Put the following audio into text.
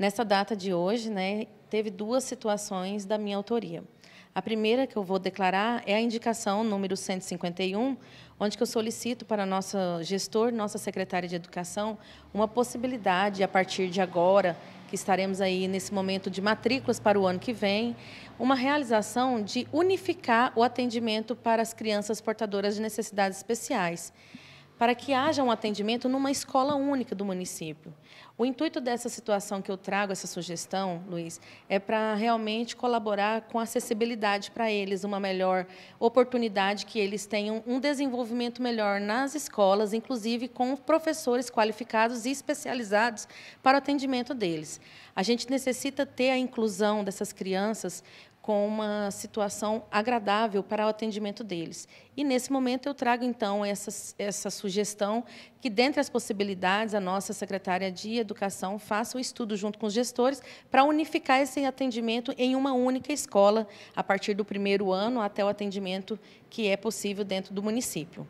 Nessa data de hoje, né, teve duas situações da minha autoria. A primeira que eu vou declarar é a indicação número 151, onde que eu solicito para nosso gestor, nossa secretária de Educação, uma possibilidade, a partir de agora, que estaremos aí nesse momento de matrículas para o ano que vem, uma realização de unificar o atendimento para as crianças portadoras de necessidades especiais para que haja um atendimento numa escola única do município. O intuito dessa situação que eu trago, essa sugestão, Luiz, é para realmente colaborar com a acessibilidade para eles, uma melhor oportunidade que eles tenham um desenvolvimento melhor nas escolas, inclusive com professores qualificados e especializados para o atendimento deles. A gente necessita ter a inclusão dessas crianças com uma situação agradável para o atendimento deles. E nesse momento eu trago então essa, essa sugestão que dentre as possibilidades a nossa secretária de educação faça o um estudo junto com os gestores para unificar esse atendimento em uma única escola a partir do primeiro ano até o atendimento que é possível dentro do município.